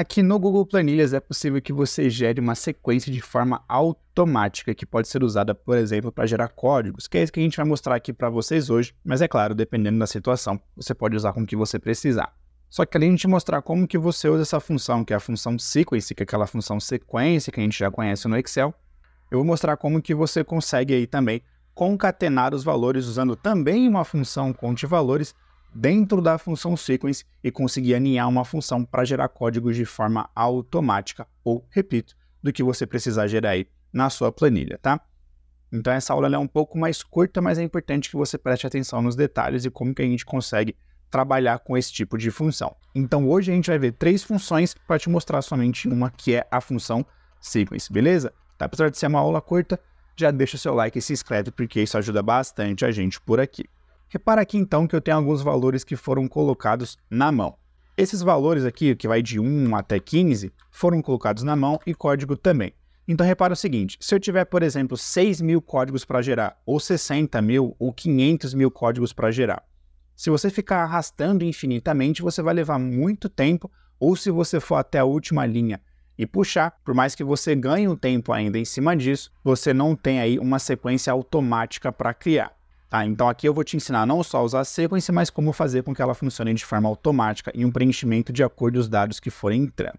Aqui no Google Planilhas é possível que você gere uma sequência de forma automática, que pode ser usada, por exemplo, para gerar códigos, que é isso que a gente vai mostrar aqui para vocês hoje, mas é claro, dependendo da situação, você pode usar com o que você precisar. Só que além de te mostrar como que você usa essa função, que é a função sequence, que é aquela função sequência que a gente já conhece no Excel, eu vou mostrar como que você consegue aí também concatenar os valores usando também uma função conte valores dentro da função sequence e conseguir aninhar uma função para gerar códigos de forma automática ou, repito, do que você precisar gerar aí na sua planilha, tá? Então essa aula é um pouco mais curta, mas é importante que você preste atenção nos detalhes e como que a gente consegue trabalhar com esse tipo de função. Então hoje a gente vai ver três funções para te mostrar somente uma, que é a função sequence, beleza? Tá? Apesar de ser uma aula curta, já deixa seu like e se inscreve, porque isso ajuda bastante a gente por aqui. Repara aqui então que eu tenho alguns valores que foram colocados na mão. Esses valores aqui, que vai de 1 até 15, foram colocados na mão e código também. Então repara o seguinte, se eu tiver, por exemplo, 6 mil códigos para gerar, ou 60 mil, ou 500 mil códigos para gerar, se você ficar arrastando infinitamente, você vai levar muito tempo, ou se você for até a última linha e puxar, por mais que você ganhe um tempo ainda em cima disso, você não tem aí uma sequência automática para criar. Tá, então aqui eu vou te ensinar não só a usar a sequence, mas como fazer com que ela funcione de forma automática em um preenchimento de acordo com os dados que forem entrando.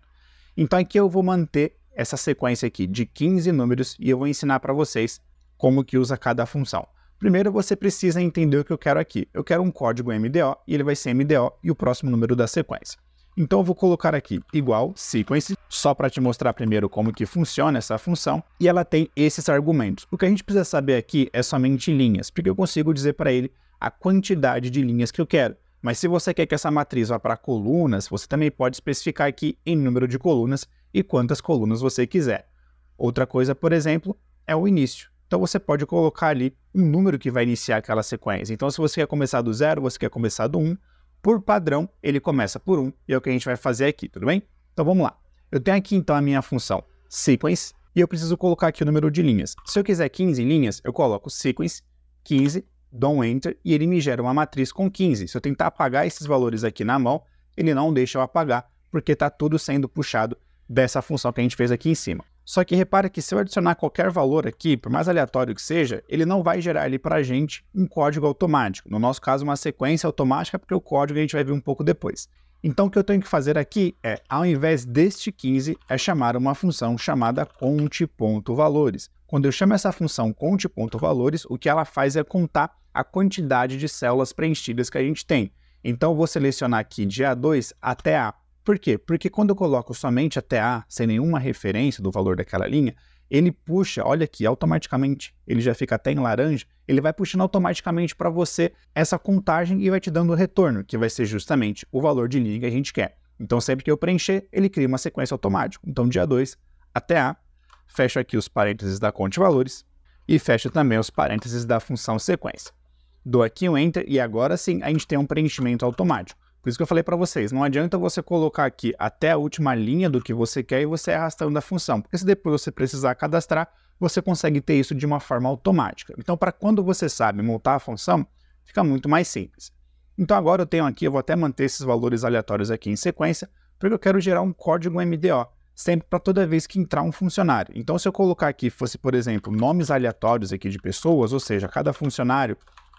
Então aqui eu vou manter essa sequência aqui de 15 números e eu vou ensinar para vocês como que usa cada função. Primeiro você precisa entender o que eu quero aqui. Eu quero um código MDO e ele vai ser MDO e o próximo número da sequência. Então eu vou colocar aqui igual sequence, só para te mostrar primeiro como que funciona essa função, e ela tem esses argumentos. O que a gente precisa saber aqui é somente linhas, porque eu consigo dizer para ele a quantidade de linhas que eu quero. Mas se você quer que essa matriz vá para colunas, você também pode especificar aqui em número de colunas e quantas colunas você quiser. Outra coisa, por exemplo, é o início. Então você pode colocar ali um número que vai iniciar aquela sequência. Então se você quer começar do zero, você quer começar do 1, um, por padrão, ele começa por 1 e é o que a gente vai fazer aqui, tudo bem? Então vamos lá. Eu tenho aqui então a minha função sequence e eu preciso colocar aqui o número de linhas. Se eu quiser 15 linhas, eu coloco sequence 15, dou um enter e ele me gera uma matriz com 15. Se eu tentar apagar esses valores aqui na mão, ele não deixa eu apagar porque está tudo sendo puxado dessa função que a gente fez aqui em cima. Só que repare que se eu adicionar qualquer valor aqui, por mais aleatório que seja, ele não vai gerar ali para a gente um código automático. No nosso caso, uma sequência automática, porque o código a gente vai ver um pouco depois. Então, o que eu tenho que fazer aqui é, ao invés deste 15, é chamar uma função chamada conte.valores. Quando eu chamo essa função conte.valores, o que ela faz é contar a quantidade de células preenchidas que a gente tem. Então, eu vou selecionar aqui de A2 até A. Por quê? Porque quando eu coloco somente até A, sem nenhuma referência do valor daquela linha, ele puxa, olha aqui, automaticamente, ele já fica até em laranja, ele vai puxando automaticamente para você essa contagem e vai te dando o retorno, que vai ser justamente o valor de linha que a gente quer. Então, sempre que eu preencher, ele cria uma sequência automática. Então, dia 2 até A, fecho aqui os parênteses da de valores e fecho também os parênteses da função sequência. Dou aqui um Enter e agora sim a gente tem um preenchimento automático. Por isso que eu falei para vocês, não adianta você colocar aqui até a última linha do que você quer e você arrastando a função, porque se depois você precisar cadastrar, você consegue ter isso de uma forma automática. Então, para quando você sabe montar a função, fica muito mais simples. Então, agora eu tenho aqui, eu vou até manter esses valores aleatórios aqui em sequência, porque eu quero gerar um código MDO, sempre para toda vez que entrar um funcionário. Então, se eu colocar aqui, fosse, por exemplo, nomes aleatórios aqui de pessoas, ou seja, cada funcionário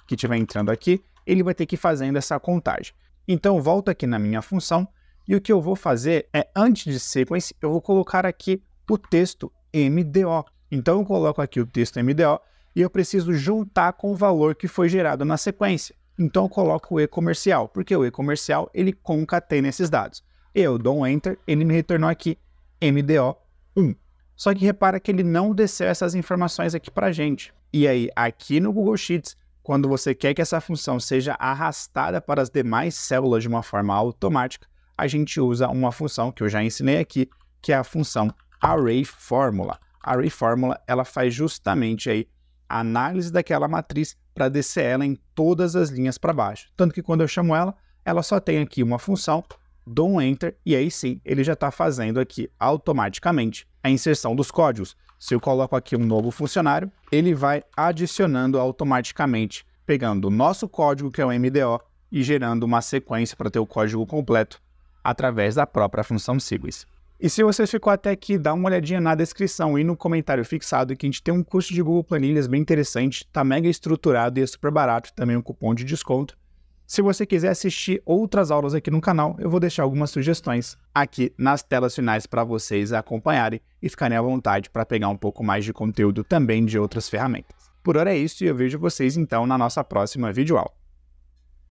que estiver entrando aqui, ele vai ter que ir fazendo essa contagem. Então volto aqui na minha função e o que eu vou fazer é, antes de sequence, eu vou colocar aqui o texto MDO. Então eu coloco aqui o texto MDO e eu preciso juntar com o valor que foi gerado na sequência. Então eu coloco o E comercial, porque o E comercial ele concatena esses dados. Eu dou um Enter, ele me retornou aqui MDO 1. Só que repara que ele não desceu essas informações aqui para gente. E aí, aqui no Google Sheets, quando você quer que essa função seja arrastada para as demais células de uma forma automática, a gente usa uma função que eu já ensinei aqui, que é a função arrayFormula. ArrayFormula ela faz justamente aí a análise daquela matriz para descer ela em todas as linhas para baixo. Tanto que quando eu chamo ela, ela só tem aqui uma função, dou um enter e aí sim ele já está fazendo aqui automaticamente a inserção dos códigos. Se eu coloco aqui um novo funcionário, ele vai adicionando automaticamente, pegando o nosso código, que é o MDO, e gerando uma sequência para ter o código completo através da própria função Sigwis. E se você ficou até aqui, dá uma olhadinha na descrição e no comentário fixado que a gente tem um curso de Google Planilhas bem interessante, tá mega estruturado e é super barato, também um cupom de desconto. Se você quiser assistir outras aulas aqui no canal, eu vou deixar algumas sugestões aqui nas telas finais para vocês acompanharem e ficarem à vontade para pegar um pouco mais de conteúdo também de outras ferramentas. Por hora é isso e eu vejo vocês então na nossa próxima videoaula.